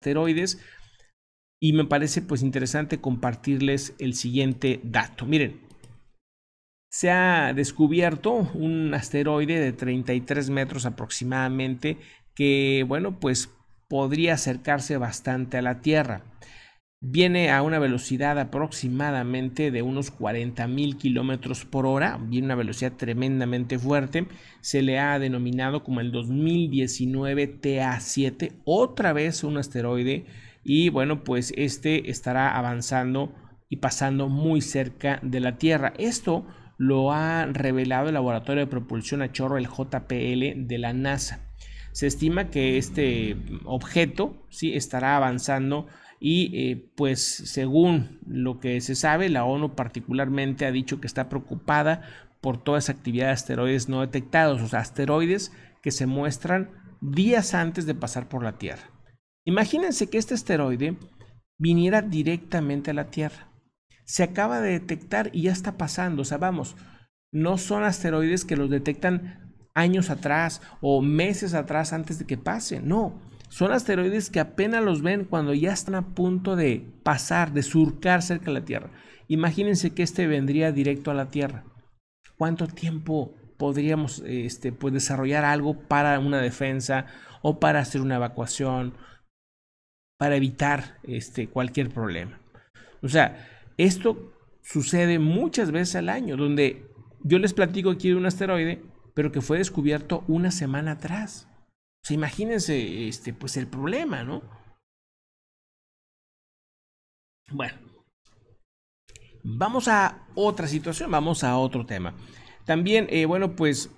asteroides. Y me parece pues interesante compartirles el siguiente dato. Miren, se ha descubierto un asteroide de 33 metros aproximadamente que, bueno, pues podría acercarse bastante a la Tierra viene a una velocidad aproximadamente de unos 40 mil kilómetros por hora, viene una velocidad tremendamente fuerte, se le ha denominado como el 2019 TA7, otra vez un asteroide, y bueno, pues este estará avanzando y pasando muy cerca de la Tierra. Esto lo ha revelado el Laboratorio de Propulsión a Chorro, el JPL de la NASA. Se estima que este objeto sí, estará avanzando y eh, pues según lo que se sabe, la ONU particularmente ha dicho que está preocupada por toda esa actividad de asteroides no detectados, o sea, asteroides que se muestran días antes de pasar por la Tierra. Imagínense que este asteroide viniera directamente a la Tierra. Se acaba de detectar y ya está pasando, o sea, vamos, no son asteroides que los detectan años atrás o meses atrás antes de que pase no, son asteroides que apenas los ven cuando ya están a punto de pasar, de surcar cerca de la Tierra. Imagínense que este vendría directo a la Tierra. ¿Cuánto tiempo podríamos este, pues, desarrollar algo para una defensa o para hacer una evacuación, para evitar este, cualquier problema? O sea, esto sucede muchas veces al año, donde yo les platico aquí de un asteroide, pero que fue descubierto una semana atrás imagínense este, pues el problema, ¿no? Bueno, vamos a otra situación, vamos a otro tema. También, eh, bueno, pues